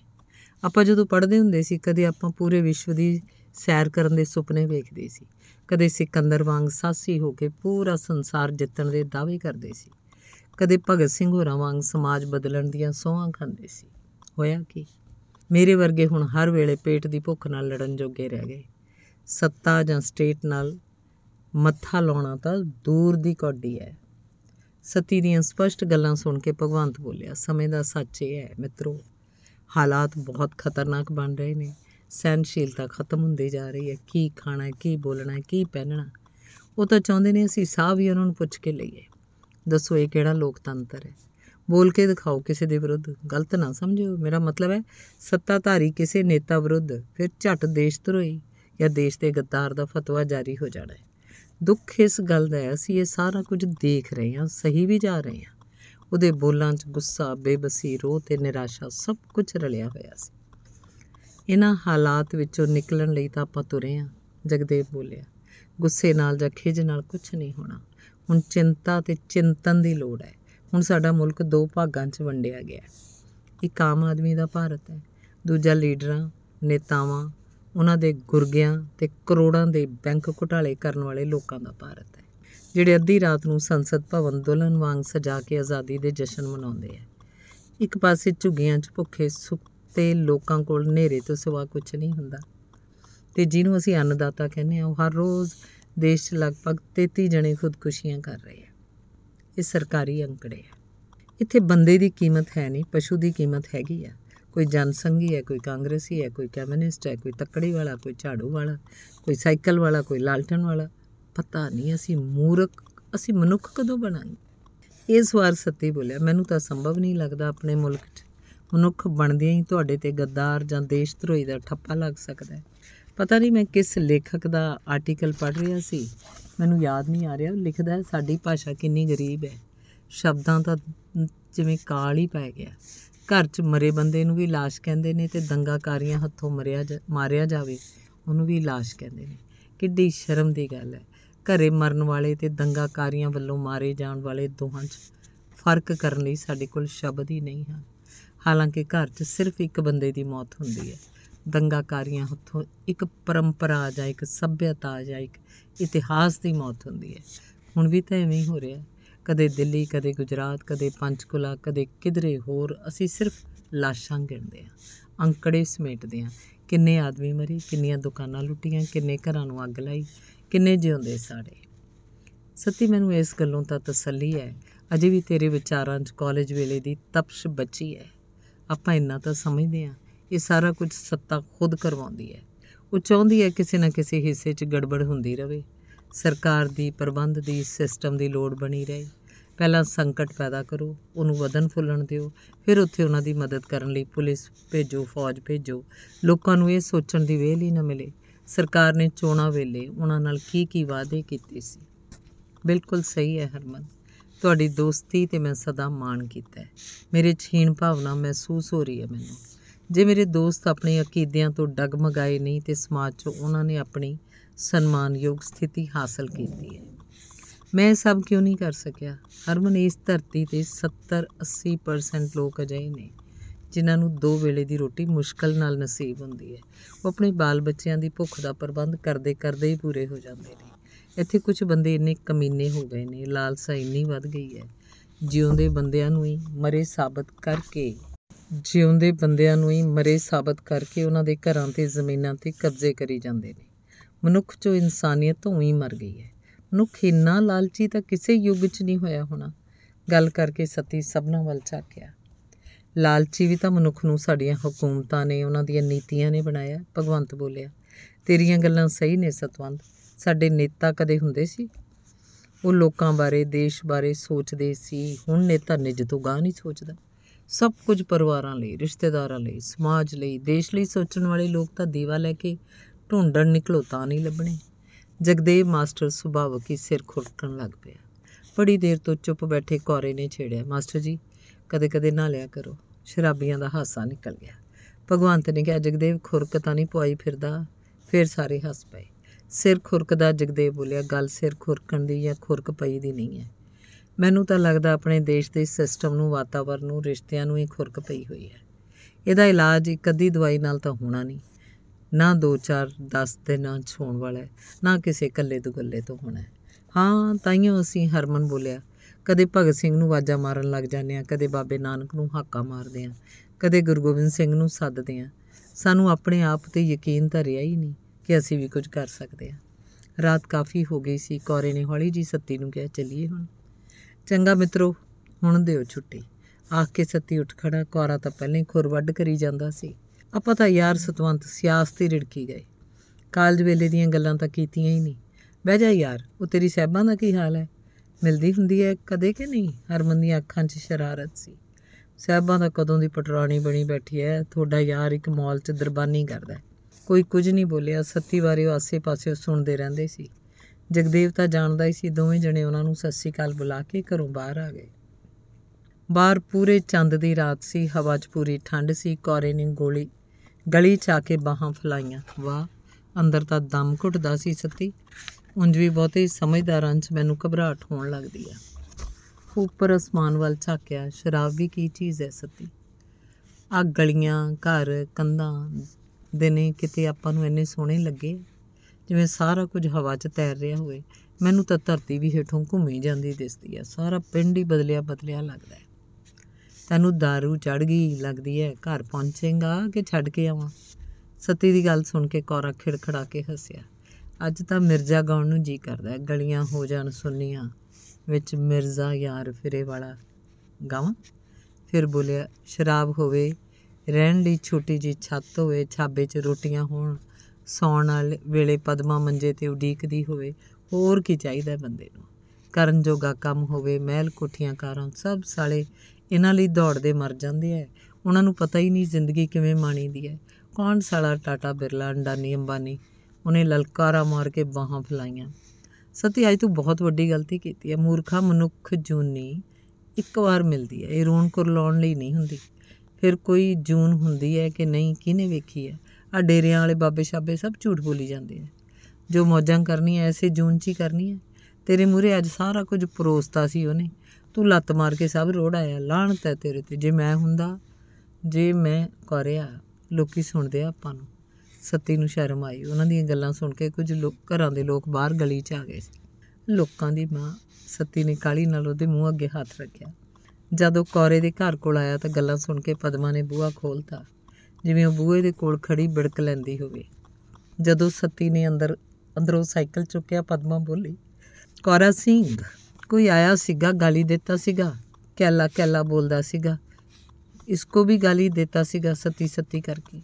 ਆਪਾਂ ਜਦੋਂ ਪੜ੍ਹਦੇ ਹੁੰਦੇ ਸੀ ਕਦੇ ਆਪਾਂ ਪੂਰੇ ਵਿਸ਼ਵ ਦੀ ਸੈਰ ਕਰਨ ਦੇ ਸੁਪਨੇ ਵੇਖਦੇ ਸੀ ਕਦੇ ਸਿਕੰਦਰ ਵਾਂਗ ਸਾਸੀ ਹੋ ਕੇ ਪੂਰਾ ਸੰਸਾਰ ਜਿੱਤਣ ਦੇ ਦਾਅਵੇ ਕਰਦੇ ਸੀ ਕਦੇ ਭਗਤ ਸਿੰਘ ਹੋਰਾਂ ਵਾਂਗ ਸਮਾਜ ਬਦਲਣ ਦੀਆਂ ਸੋਹਾਂ ਖਾਂਦੇ ਸੀ ਹੋਇਆ ਕੀ ਮੇਰੇ ਵਰਗੇ ਹੁਣ ਹਰ ਵੇਲੇ ਪੇਟ ਦੀ ਭੁੱਖ ਨਾਲ ਲੜਨ ਜੋਗੇ ਰਹਿ ਗਏ ਸੱਤਾ ਜਾਂ ਸਟੇਟ ਨਾਲ ਮੱਥਾ ਲਾਉਣਾ ਤਾਂ ਦੂਰ ਦੀ ਕੌਡੀ ਹੈ ਸਤੀ ਦੀਆਂ ਸਪਸ਼ਟ ਗੱਲਾਂ ਸੁਣ ਕੇ ਭਗਵੰਤ ਬੋਲਿਆ ਸਮੇਂ ਦਾ ਸੱਚ ਇਹ ਹੈ ਮਿੱਤਰੋ ਹਾਲਾਤ ਬਹੁਤ ਖਤਰਨਾਕ ਬਣ ਰਹੇ ਨੇ ਸਹਿਨਸ਼ੀਲਤਾ ਖਤਮ ਹੁੰਦੀ ਜਾ ਰਹੀ ਹੈ ਕੀ ਖਾਣਾ ਕੀ ਬੋਲਣਾ ਕੀ ਪਹਿਨਣਾ ਉਹ ਤਾਂ ਚਾਹੁੰਦੇ ਨੇ ਅਸੀਂ ਸਾਹ ਵੀ ਉਹਨਾਂ ਨੂੰ ਪੁੱਛ ਕੇ ਲਈਏ ਦੱਸੋ ਇਹ ਕਿਹੜਾ ਲੋਕਤੰਤਰ ਹੈ ਬੋਲ ਕੇ ਦਿਖਾਓ ਕਿਸੇ ਦੇ ਵਿਰੁੱਧ ਗਲਤ ਨਾ ਸਮਝੋ ਮੇਰਾ ਮਤਲਬ ਹੈ ਸੱਤਾਧਾਰੀ ਕਿਸੇ ਨੇਤਾ ਵਿਰੁੱਧ ਫਿਰ ਝਟ ਦੇਸ਼ ਧਰੋਈ ਜਾਂ ਦੇਸ਼ ਦੇ ਗੱਦਾਰ ਦਾ ਫਤਵਾ ਜਾਰੀ ਹੋ ਜਾਣਾ ਹੈ ਦੁੱਖ ਇਸ ਗੱਲ ਦਾ ਹੈ ਅਸੀਂ ਇਹ ਸਾਰਾ ਕੁਝ ਦੇਖ ਰਹੇ ਹਾਂ ਸਹੀ ਵੀ ਜਾ ਰਹੇ ਹਾਂ ਉਹਦੇ ਬੋਲਾਂ 'ਚ ਗੁੱਸਾ ਬੇਬਸੀ ਰੋਹ ਤੇ ਨਿਰਾਸ਼ਾ ਸਭ ਕੁਝ ਰਲਿਆ ਹੋਇਆ ਸੀ ਇਹਨਾਂ ਹਾਲਾਤ ਵਿੱਚੋਂ ਨਿਕਲਣ ਲਈ ਤਾਂ ਆਪਾਂ ਤੁਰੇ ਆ ਜਗਦੇਵ ਬੋਲਿਆ ਗੁੱਸੇ ਨਾਲ ਜਾਂ ਖਿਜ ਨਾਲ ਕੁਝ ਨਹੀਂ ਹੋਣਾ ਹੁਣ ਚਿੰਤਾ ਤੇ ਚਿੰਤਨ ਦੀ ਲੋੜ ਹੈ ਹੁਣ ਸਾਡਾ ਮੁਲਕ ਦੋ ਭਾਗਾਂ 'ਚ ਵੰਡਿਆ ਗਿਆ ਹੈ ਇੱਕ ਆਮ ਆਦਮੀ ਦਾ ਭਾਰਤ ਹੈ ਦੂਜਾ ਲੀਡਰਾਂ ਨੇਤਾਵਾਂ ਉਹਨਾਂ ਦੇ ਗੁਰਗਿਆਂ ਤੇ ਕਰੋੜਾਂ ਦੇ ਬੈਂਕ ਘੁਟਾਲੇ ਕਰਨ ਵਾਲੇ ਲੋਕਾਂ ਦਾ ਭਾਰਤ ਹੈ ਜਿਹੜੇ ਅੱਧੀ ਰਾਤ ਨੂੰ ਸੰਸਦ ਭਵਨ ਦੁਲਨ ਵਾਂਗ ਸਜਾ ਕੇ ਆਜ਼ਾਦੀ ਦੇ ਜਸ਼ਨ ਮਨਾਉਂਦੇ ਆ ਇੱਕ ਪਾਸੇ ਝੁੱਗੀਆਂ 'ਚ ਭੁੱਖੇ ਸੁੱਤੇ ਲੋਕਾਂ ਕੋਲ ਹਨੇਰੇ ਤੋਂ ਸਿਵਾ ਕੁਝ ਨਹੀਂ ਹੁੰਦਾ ਤੇ ਜਿਹਨੂੰ ਅਸੀਂ ਅੰਨਦਾਤਾ ਕਹਿੰਦੇ ਆ ਉਹ ਹਰ ਰੋਜ਼ ਦੇਸ਼ 'ਚ ਲਗਭਗ 33 ਜਣੇ ਖੁਦਕੁਸ਼ੀਆਂ ਕਰ ਰਹੇ ਆ ਇਹ ਸਰਕਾਰੀ ਅੰਕੜੇ ਆ ਇੱਥੇ ਬੰਦੇ ਦੀ ਕੀਮਤ ਹੈ ਨਹੀਂ ਪਸ਼ੂ ਦੀ ਕੀਮਤ ਹੈਗੀ ਆ ਕੋਈ ਜਨਸੰਗੀ ਹੈ ਕੋਈ ਕਾਂਗਰਸੀ ਹੈ ਕੋਈ ਕਮਿਊਨਿਸਟ ਹੈ ਕੋਈ ਤੱਕੜੀ ਵਾਲਾ ਕੋਈ ਝਾੜੂ ਵਾਲਾ ਕੋਈ ਸਾਈਕਲ ਵਾਲਾ ਕੋਈ ਲਾਲਟਨ ਵਾਲਾ ਪਤਾ ਨਹੀਂ ਅਸੀਂ ਮੂਰਖ ਅਸੀਂ ਮਨੁੱਖ ਕਦੋਂ ਬਣਾਈ ਇਸ ਵਾਰ ਸੱਤੀ ਬੋਲਿਆ ਮੈਨੂੰ ਤਾਂ ਸੰਭਵ ਨਹੀਂ ਲੱਗਦਾ ਆਪਣੇ ਮੁਲਕ 'ਚ ਮਨੁੱਖ ਬਣਦੇ ਹੀ ਤੁਹਾਡੇ ਤੇ ਗੱਦਾਰ ਜਾਂ ਦੇਸ਼ ਧਰੋਈ ਦਾ ਠੱਪਾ ਲੱਗ ਸਕਦਾ ਹੈ ਪਤਾ ਨਹੀਂ ਮੈਂ ਕਿਸ ਲੇਖਕ ਦਾ ਆਰਟੀਕਲ ਪੜ੍ਹ ਰਿਹਾ ਸੀ ਮੈਨੂੰ ਯਾਦ ਨਹੀਂ ਆ ਰਿਹਾ ਉਹ ਲਿਖਦਾ ਸਾਡੀ ਭਾਸ਼ਾ ਕਿੰਨੀ ਗਰੀਬ ਹੈ ਸ਼ਬਦਾਂ ਦਾ ਜਿਵੇਂ ਕਾਲ ਹੀ ਪੈ ਗਿਆ ਘਰ 'ਚ ਮਰੇ ਬੰਦੇ ਨੂੰ ਵੀ লাশ ਕਹਿੰਦੇ ਨੇ ਤੇ ਦੰਗਾਕਾਰੀਆਂ ਹੱਥੋਂ ਮਰਿਆ ਮਾਰਿਆ ਜਾਵੇ ਉਹਨੂੰ ਵੀ লাশ ਕਹਿੰਦੇ ਨੇ ਕਿੱਡੀ ਸ਼ਰਮ ਦੀ ਗੱਲ ਹੈ ਘਰੇ ਮਰਨ ਵਾਲੇ ਤੇ ਦੰਗਾਕਾਰੀਆਂ ਵੱਲੋਂ ਮਾਰੇ ਜਾਣ ਵਾਲੇ ਦੋਹਾਂ 'ਚ ਫਰਕ ਕਰਨ ਲਈ ਸਾਡੇ ਕੋਲ ਸ਼ਬਦ ਹੀ ਨਹੀਂ ਹਨ ਹਾਲਾਂਕਿ ਘਰ 'ਚ ਸਿਰਫ ਇੱਕ ਬੰਦੇ ਦੀ ਮੌਤ ਹੁੰਦੀ ਹੈ ਦੰਗਾਕਾਰੀਆਂ ਹੱਥੋਂ ਇੱਕ ਪਰੰਪਰਾ ਜਾਂ ਇੱਕ ਸੱਭਿਅਤਾ ਜਾਂ ਇੱਕ ਇਤਿਹਾਸ ਦੀ ਮੌਤ ਹੁੰਦੀ ਹੈ ਹੁਣ ਵੀ ਤਾਂ ਐਵੇਂ ਹੀ ਹੋ ਰਿਹਾ ਕਦੇ ਦਿੱਲੀ ਕਦੇ ਗੁਜਰਾਤ ਕਦੇ ਪੰਚਕੁਲਾ ਕਦੇ ਕਿਧਰੇ ਹੋਰ ਅਸੀਂ ਸਿਰਫ ਲਾਸ਼ਾਂ ਗਿਣਦੇ ਹਾਂ ਅੰਕੜੇ ਸਮੇਟਦੇ ਹਾਂ ਕਿੰਨੇ ਆਦਮੀ ਮਰੇ ਕਿੰਨੀਆਂ ਦੁਕਾਨਾਂ ਲੁੱਟੀਆਂ ਕਿੰਨੇ ਘਰਾਂ ਨੂੰ ਅੱਗ ਲਾਈ ਕਿੰਨੇ ਜਿਉਂਦੇ ਸਾਰੇ ਸੱਤੀ ਮੈਨੂੰ ਇਸ ਗੱਲੋਂ ਤਾਂ ਤਸੱਲੀ ਹੈ ਅਜੇ ਵੀ ਤੇਰੇ ਵਿਚਾਰਾਂ 'ਚ ਕਾਲਜ ਵੇਲੇ ਦੀ ਤਪਸ਼ ਬਚੀ ਹੈ ਆਪਾਂ ਇੰਨਾ ਤਾਂ ਸਮਝਦੇ ਆ ਇਹ ਸਾਰਾ ਕੁਝ ਸੱਤਾ ਖੁਦ ਕਰਵਾਉਂਦੀ ਹੈ ਉਹ ਚਾਹੁੰਦੀ ਹੈ ਕਿਸੇ ਨਾ ਕਿਸੇ ਹਿੱਸੇ 'ਚ ਗੜਬੜ ਹੁੰਦੀ ਰਹੇ ਸਰਕਾਰ ਦੀ ਪ੍ਰਬੰਧ ਦੀ ਸਿਸਟਮ ਦੀ ਲੋੜ ਬਣੀ ਰਹੇ ਪਹਿਲਾਂ ਸੰਕਟ ਪੈਦਾ ਕਰੋ ਉਹਨੂੰ ਵਧਨ ਫੁੱਲਣ ਦਿਓ ਫਿਰ ਉੱਥੇ ਉਹਨਾਂ ਦੀ ਮਦਦ ਕਰਨ ਲਈ ਪੁਲਿਸ ਭੇਜੋ ਫੌਜ ਭੇਜੋ ਲੋਕਾਂ ਨੂੰ ਇਹ ਸੋਚਣ ਦੀ ਵੇਲ ਹੀ ਨਾ ਮਿਲੇ ਸਰਕਾਰ ਨੇ ਚੋਣਾਂ ਵੇਲੇ ਉਹਨਾਂ ਨਾਲ ਕੀ ਕੀ ਵਾਅਦੇ ਕੀਤੇ ਸੀ ਬਿਲਕੁਲ ਸਹੀ ਹੈ ਹਰਮਨ ਤੁਹਾਡੀ ਦੋਸਤੀ ਤੇ ਮੈਂ ਸਦਾ ਮਾਣ ਕੀਤਾ ਹੈ ਮੇਰੇ ਛੀਣ ਭਾਵਨਾ ਮਹਿਸੂਸ ਹੋ ਰਹੀ ਹੈ ਮੈਨੂੰ ਜੇ ਮੇਰੇ ਦੋਸਤ ਆਪਣੇ ਅਕੀਦਿਆਂ ਤੋਂ ਡਗਮਗਾਏ ਨਹੀਂ ਤੇ ਸਮਾਜ 'ਚ ਉਹਨਾਂ ਨੇ ਆਪਣੀ ਸਨਮਾਨਯੋਗ ਸਥਿਤੀ ਹਾਸਲ ਕੀਤੀ ਹੈ ਮੈਂ ਸਭ ਕਿਉਂ ਨਹੀਂ ਕਰ ਸਕਿਆ ਹਰਮਨ ਇਸ ਧਰਤੀ ਤੇ 70 80% ਲੋਕ ਅਜਿਹੇ ਨੇ ਜਿਨ੍ਹਾਂ ਨੂੰ ਦੋ ਵੇਲੇ ਦੀ ਰੋਟੀ ਮੁਸ਼ਕਲ ਨਾਲ ਨਸੀਬ ਹੁੰਦੀ ਹੈ ਉਹ ਆਪਣੇ ਬਾਲ ਬੱਚਿਆਂ ਦੀ ਭੁੱਖ ਦਾ ਪ੍ਰਬੰਧ ਕਰਦੇ ਕਰਦੇ ਹੀ ਪੂਰੇ ਹੋ ਜਾਂਦੇ ਨੇ ਇੱਥੇ ਕੁਝ ਬੰਦੇ ਇੰਨੇ ਕਮੀਨੇ ਹੋ ਗਏ ਨੇ ਲਾਲਸਾ ਇੰਨੀ ਵੱਧ ਗਈ ਹੈ ਜਿਉਂਦੇ ਬੰਦਿਆਂ ਨੂੰ ਹੀ ਮਰੇ ਸਾਬਤ ਕਰਕੇ ਜਿਉਂਦੇ ਬੰਦਿਆਂ ਨੂੰ ਹੀ ਮਰੇ ਸਾਬਤ ਕਰਕੇ ਉਹਨਾਂ ਦੇ ਘਰਾਂ ਤੇ ਜ਼ਮੀਨਾਂ ਤੇ ਕਬਜ਼ੇ ਕਰੀ ਜਾਂਦੇ ਨੇ ਮਨੁੱਖ 'ਚੋਂ ਇਨਸਾਨੀਅਤ ਤੋਂ ਹੀ ਮਰ ਗਈ ਹੈ ਮਨੁੱਖ ਇੰਨਾ ਲਾਲਚੀ ਤਾਂ ਕਿਸੇ ਯੁੱਗ 'ਚ ਨਹੀਂ ਹੋਇਆ ਹੋਣਾ ਗੱਲ ਕਰਕੇ ਸਤੀ ਸਭਨਾਂ ਵੱਲ ਝਾਕਿਆ ਲਾਲਚੀ ਵੀ ਤਾਂ ਮਨੁੱਖ ਨੂੰ ਸਾਡੀਆਂ ਹਕੂਮਤਾਂ ਨੇ ਉਹਨਾਂ ਦੀਆਂ ਨੀਤੀਆਂ ਨੇ ਬਣਾਇਆ ਭਗਵੰਤ ਬੋਲਿਆ ਤੇਰੀਆਂ ਗੱਲਾਂ ਸਹੀ ਨੇ ਸਤਵੰਤ ਸਾਡੇ ਨੇਤਾ ਕਦੇ ਹੁੰਦੇ ਸੀ ਉਹ ਲੋਕਾਂ ਬਾਰੇ ਦੇਸ਼ ਬਾਰੇ ਸੋਚਦੇ ਸੀ ਹੁਣ ਨੇਤਾ ਨਿੱਜ ਤੋਂ ਗਾਂ ਨਹੀਂ ਸੋਚਦਾ ਸਭ ਕੁਝ ਪਰਿਵਾਰਾਂ ਲਈ ਰਿਸ਼ਤੇਦਾਰਾਂ ਲਈ ਸਮਾਜ ਲਈ ਦੇਸ਼ ਲਈ ਸੋਚਣ ਵਾਲੇ ਲੋਕ ਤਾਂ ਦੀਵਾ ਲੈ ਕੇ ਢੂੰਡਣ ਨਿਕਲੋ ਤਾਂ ਨਹੀਂ ਲੱਭਣੇ ਜਗਦੇਵ ਮਾਸਟਰ ਸੁਭਾਵਕ ਹੀ ਸਿਰ ਖੁਰਕਣ ਲੱਗ ਪਿਆ ਬੜੀ ਦੇਰ ਤੋਂ ਚੁੱਪ ਬੈਠੇ ਕੋਰੇ ਨੇ ਛੇੜਿਆ ਮਾਸਟਰ ਜੀ ਕਦੇ-ਕਦੇ ਨਾ ਲਿਆ ਕਰੋ ਸ਼ਰਾਬੀਆਂ ਦਾ ਹਾਸਾ ਨਿਕਲ ਗਿਆ ਭਗਵੰਤ ਨੇ ਕਿਹਾ ਜਗਦੇਵ ਖੁਰਕ ਤਾਂ ਨਹੀਂ ਪੁਆਈ ਫਿਰਦਾ ਫਿਰ ਸਾਰੇ ਹੱਸ ਪਏ ਸਿਰ ਖੁਰਕਦਾ ਜਗਦੇਵ ਬੋਲਿਆ ਗੱਲ ਸਿਰ ਖੁਰਕਣ ਦੀ ਜਾਂ ਖੁਰਕ ਪਈ ਦੀ ਨਹੀਂ ਹੈ ਮੈਨੂੰ ਤਾਂ ਲੱਗਦਾ ਆਪਣੇ ਦੇਸ਼ ਦੇ ਸਿਸਟਮ ਨੂੰ ਵਾਤਾਵਰਣ ਨੂੰ ਰਿਸ਼ਤਿਆਂ ਨੂੰ ਹੀ ਖੁਰਕ ਪਈ ਹੋਈ ਹੈ ਇਹਦਾ ਇਲਾਜ ਇੱਕ ਅੱਧੀ ਦਵਾਈ ਨਾਲ ਤਾਂ ਹੋਣਾ ਨਹੀਂ ਨਾ 2-4 10 ਦੇ ਨਾਲ ਛੋਣ ਵਾਲਾ ਨਾ ਕਿਸੇ ਕੱਲੇ ਦੁਗੱਲੇ ਤੋਂ ਹੋਣਾ ਹਾਂ ਤਾਈਓ ਅਸੀਂ ਹਰਮਨ ਬੋਲਿਆ ਕਦੇ ਭਗਤ ਸਿੰਘ ਨੂੰ ਵਾਜਾ ਮਾਰਨ ਲੱਗ ਜਾਂਦੇ ਆ ਕਦੇ ਬਾਬੇ ਨਾਨਕ ਨੂੰ ਹਾਕਾ ਮਾਰਦੇ ਆ ਕਦੇ ਗੁਰੂ ਗੋਬਿੰਦ ਸਿੰਘ ਨੂੰ ਸੱਦਦੇ ਆ ਸਾਨੂੰ ਆਪਣੇ ਆਪ ਤੇ ਯਕੀਨ ਤਾਂ ਰਿਹਾ ਹੀ ਨਹੀਂ ਕਿ ਅਸੀਂ ਵੀ ਕੁਝ ਕਰ ਸਕਦੇ ਆ ਰਾਤ ਕਾਫੀ ਹੋ ਗਈ ਸੀ ਕੋਰੇ ਨੇ ਹੌਲੀ ਜੀ ਸੱਤੀ ਨੂੰ ਕਿਹਾ ਚੱਲੀਏ ਹੁਣ ਚੰਗਾ ਮਿੱਤਰੋ ਹੁਣ ਦਿਓ ਛੁੱਟੀ ਆਖ ਕੇ ਸੱਤੀ ਉੱਠ ਖੜਾ ਕੋਰਾ ਤਾਂ ਪਹਿਲਾਂ ਹੀ ਖੁਰ ਵੱਢ ਕਰੀ ਜਾਂਦਾ ਸੀ ਆਪਾਂ ਤਾਂ ਯਾਰ ਸਤਵੰਤ ਸਿਆਸਤੀ ਰਿੜਕੀ ਗਏ ਕਾਲਜ ਵੇਲੇ ਦੀਆਂ ਗੱਲਾਂ ਤਾਂ ਕੀਤੀਆਂ ਹੀ ਨਹੀਂ ਬਹਿ ਜਾ ਯਾਰ ਉਹ ਤੇਰੀ ਸਹਿਬਾਂ ਦਾ ਕੀ ਹਾਲ ਹੈ ਮਿਲਦੀ ਹੁੰਦੀ ਹੈ ਕਦੇ ਕਿ ਨਹੀਂ ਹਰਮਨ ਦੀਆਂ ਅੱਖਾਂ 'ਚ ਸ਼ਰਾਰਤ ਸੀ ਸਹਿਬਾਂ ਦਾ ਕਦੋਂ ਦੀ ਪਟਰਾਣੀ ਬਣੀ ਬੈਠੀ ਹੈ ਤੁਹਾਡਾ ਯਾਰ ਇੱਕ ਮਾਲ 'ਚ ਦਰਬਾਨੀ ਕਰਦਾ ਕੋਈ ਕੁਝ ਨਹੀਂ ਬੋਲਿਆ ਸੱਤੀ ਵਾਰੀ ਉਹ ਆਸੇ-ਪਾਸੇ ਸੁਣਦੇ ਰਹਿੰਦੇ ਸੀ ਜਗਦੇਵ ਤਾਂ ਜਾਣਦਾ ਹੀ ਸੀ ਦੋਵੇਂ ਜਣੇ ਉਹਨਾਂ ਨੂੰ ਸੱਸੀ ਕਾਲ ਬੁਲਾ ਕੇ ਘਰੋਂ ਬਾਹਰ ਆ ਗਏ ਬਾਹਰ ਪੂਰੇ ਚੰਦ ਦੀ ਰਾਤ ਸੀ ਹਵਾ 'ਚ ਪੂਰੀ ਠੰਡ ਸੀ ਕੋਰੇ ਨੇ ਗੋਲੀ ਗਲੀ 'ਚ ਆ ਕੇ ਬਾਹਾਂ ਫਲਾਈਆਂ ਵਾਹ ਅੰਦਰ ਤਾਂ ਦਮ ਘੁੱਟਦਾ ਸੀ ਸੱਤੀ ਉਂਝ ਵੀ ਬਹੁਤੇ ਸਮਝਦਾਰਾਂ 'ਚ ਮੈਨੂੰ ਘਬਰਾਹਟ ਹੋਣ ਲੱਗਦੀ ਆ ਉੱਪਰ ਅਸਮਾਨ ਵੱਲ ਝਾਕਿਆ ਸ਼ਰਾਬ ਵੀ ਕੀ ਚੀਜ਼ ਐ ਸੱਤੀ ਆ ਗਲੀਆਂ ਘਰ ਕੰਧਾਂ ਦਿਨੇ ਕਿਤੇ ਆਪਾਂ ਨੂੰ ਇੰਨੇ ਸੋਹਣੇ ਲੱਗੇ ਜਿਵੇਂ ਸਾਰਾ ਕੁਝ ਹਵਾ 'ਚ ਤੈਰ ਰਿਹਾ ਹੋਵੇ ਮੈਨੂੰ ਤਾਂ ਧਰਤੀ ਵੀ ਹੇਠੋਂ ਘੁੰਮੀ ਜਾਂਦੀ ਦਿਸਦੀ ਆ ਸਾਰਾ ਪਿੰਡ ਹੀ ਬਦਲਿਆ ਬਦਲਿਆ ਲੱਗਦਾ ਹੈ ਤੈਨੂੰ दारू ਚੜ ਗਈ ਲੱਗਦੀ ਹੈ ਘਰ ਪਹੁੰਚੇਗਾ ਕਿ ਛੱਡ ਕੇ ਆਵਾਂ ਸਤੀ ਦੀ ਗੱਲ ਸੁਣ ਕੇ ਕੌਰਾ ਖਿੜਖੜਾ ਕੇ ਹੱਸਿਆ ਅੱਜ ਤਾਂ ਮਿਰਜ਼ਾ ਗਾਉਣ ਨੂੰ ਜੀ ਕਰਦਾ ਗਲੀਆਂ ਹੋ ਜਾਣ ਸੁੰਨੀਆਂ ਵਿੱਚ ਮਿਰਜ਼ਾ ਯਾਰ ਫਿਰੇ ਵਾਲਾ ਗਾਵਾਂ ਫਿਰ ਬੋਲਿਆ ਸ਼ਰਾਬ ਹੋਵੇ ਰਹਿਣ ਲਈ ਛੋਟੀ ਜੀ ਛੱਤ ਹੋਵੇ ਛਾਬੇ 'ਚ ਰੋਟੀਆਂ ਹੋਣ ਸੌਣ ਵਾਲੇ ਵੇਲੇ ਪਦਮਾ ਮੰਜੇ ਤੇ ਉਡੀਕਦੀ ਹੋਵੇ ਹੋਰ ਕੀ ਚਾਹੀਦਾ ਬੰਦੇ ਨੂੰ ਕਰਨ ਜੋਗਾ ਕੰਮ ਹੋਵੇ ਮਹਿਲ ਕੋਠੀਆਂ ਕਾਰਾਂ ਸਭ ਸਾਲੇ ਇਹਨਾਂ ਲਈ ਦੌੜਦੇ ਮਰ ਜਾਂਦੇ ਐ ਉਹਨਾਂ ਨੂੰ ਪਤਾ ਹੀ ਨਹੀਂ ਜ਼ਿੰਦਗੀ ਕਿਵੇਂ ਮਾਣੀ ਦੀ ਐ ਕੌਣ ਸਾਲਾ ਟਾਟਾ ਬਿਰਲਾ ਨੀ ਅੰਬਾਨੀ ਉਹਨੇ ਲਲਕਾਰਾ ਮਾਰ ਕੇ ਬਾਹਾਂ ਫਲਾਈਆਂ ਸਤੀ ਅੱਜ ਤੂੰ ਬਹੁਤ ਵੱਡੀ ਗਲਤੀ ਕੀਤੀ ਹੈ ਮੂਰਖਾ ਮਨੁੱਖ ਜੂਨੀ ਇੱਕ ਵਾਰ ਮਿਲਦੀ ਹੈ ਇਹ ਰੋਣ ਕੁਰਲਾਉਣ ਲਈ ਨਹੀਂ ਹੁੰਦੀ ਫਿਰ ਕੋਈ ਜੂਨ ਹੁੰਦੀ ਹੈ ਕਿ ਨਹੀਂ ਕਿਹਨੇ ਵੇਖੀ ਹੈ ਆ ਡੇਰਿਆਂ ਵਾਲੇ ਬਾਬੇ ਸ਼ਾਬੇ ਸਭ ਝੂਠ ਬੋਲੀ ਜਾਂਦੇ ਆ ਜੋ ਮੌਜਾਂ ਕਰਨੀ ਐ ਐਸੇ ਜੂਨ ਚ ਹੀ ਕਰਨੀ ਐ ਤੇਰੇ ਮੂਰੇ ਅੱਜ ਸਾਰਾ ਕੁਝ ਪਰੋਸਤਾ ਸੀ ਉਹਨੇ ਤੂੰ ਲੱਤ ਮਾਰ ਕੇ ਸਭ ਰੋੜ ਆਇਆ ਲਾਹਣਤ ਹੈ ਤੇਰੇ ਤੇ ਜੇ ਮੈਂ ਹੁੰਦਾ ਜੇ ਮੈਂ ਕਰਿਆ ਲੋਕੀ ਸੁਣਦੇ ਆ ਆਪਾਂ ਨੂੰ ਸਤੀ ਨੂੰ ਸ਼ਰਮ ਆਈ ਉਹਨਾਂ ਦੀਆਂ ਗੱਲਾਂ ਸੁਣ ਕੇ ਕੁਝ ਲੋਕ ਘਰਾਂ ਦੇ ਲੋਕ ਬਾਹਰ ਗਲੀ 'ਚ ਆ ਗਏ ਲੋਕਾਂ ਦੀ ਮਾਂ ਸਤੀ ਨੇ ਕਾਲੀ ਨਾਲ ਉਹਦੇ ਮੂੰਹ ਅੱਗੇ ਹੱਥ ਰੱਖਿਆ ਜਦੋਂ ਕੌਰੇ ਦੇ ਘਰ ਕੋਲ ਆਇਆ ਤਾਂ ਗੱਲਾਂ ਸੁਣ ਕੇ ਪਦਮਾ ਨੇ ਬੂਹਾ ਖੋਲਤਾ ਜਿਵੇਂ ਉਹ ਬੂਹੇ ਦੇ ਕੋਲ ਖੜੀ ਬਿੜਕ ਲੈਂਦੀ ਹੋਵੇ ਜਦੋਂ ਸਤੀ ਨੇ ਅੰਦਰ ਅੰਦਰੋਂ ਸਾਈਕਲ ਚੁੱਕਿਆ ਪਦਮਾ ਬੋਲੀ ਕੌਰਾ ਸਿੰਘ ਕੋਈ ਆਇਆ ਸੀਗਾ ਗਾਲੀ ਦਿੱਤਾ ਸੀਗਾ ਕੈਲਾ ਕੈਲਾ ਬੋਲਦਾ ਸੀਗਾ ਇਸ ਕੋ ਵੀ ਗਾਲੀ ਦਿੱਤਾ ਸੀਗਾ ਸਤੀ ਸਤੀ ਕਰਕੇ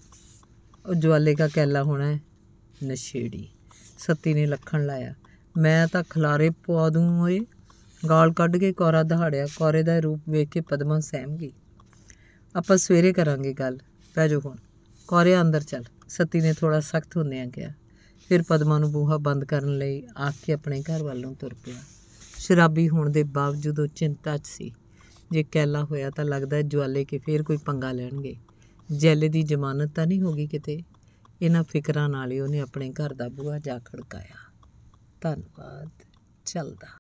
ਉਜਵਾਲੇ ਦਾ ਕੈਲਾ ਹੋਣਾ ਹੈ ਨਸ਼ੇੜੀ ਸੱਤੀ ਨੇ ਲਖਣ ਲਾਇਆ ਮੈਂ ਤਾਂ ਖਲਾਰੇ ਪਵਾ ਦੂੰ ਓਏ ਗਾਲ ਕੱਢ ਕੇ ਕੋਰਾ ਦਹਾੜਿਆ ਕੋਰੇ ਦਾ ਰੂਪ ਵੇਖ ਕੇ ਪਦਮਾ ਸਹਿਮ ਗਈ ਆਪਾਂ ਸਵੇਰੇ ਕਰਾਂਗੇ ਗੱਲ ਪੈ ਜਾ ਹੁਣ ਕੋਰੇ ਅੰਦਰ ਚੱਲ ਸੱਤੀ ਨੇ ਥੋੜਾ ਸਖਤ ਹੁੰਦਿਆਂ ਕਿਹਾ ਫਿਰ ਪਦਮਾ ਨੂੰ ਬੂਹਾ ਬੰਦ ਕਰਨ ਲਈ ਆਖ ਕੇ ਆਪਣੇ ਘਰ ਵੱਲੋਂ ਤੁਰ ਪਿਆ ਸ਼ਰਾਬੀ ਹੋਣ ਦੇ ਬਾਵਜੂਦ ਉਹ ਚਿੰਤਾ 'ਚ ਸੀ ਜੇ ਕੈਲਾ ਹੋਇਆ ਤਾਂ ਲੱਗਦਾ ਜਵਾਲੇ ਕੇ ਫੇਰ ਕੋਈ ਪੰਗਾ ਲੈਣਗੇ ਜੈਲੇ ਦੀ ਜ਼ਮਾਨਤ ਤਾਂ ਨਹੀਂ ਹੋ ਗਈ ਕਿਤੇ ਇਹਨਾਂ ਫਿਕਰਾਂ ਨਾਲ ਹੀ ਉਹਨੇ ਆਪਣੇ ਘਰ ਦਾ ਬੂਹਾ ਜਾ ਖੜਕਾਇਆ ਧੰਨਵਾਦ ਚੱਲਦਾ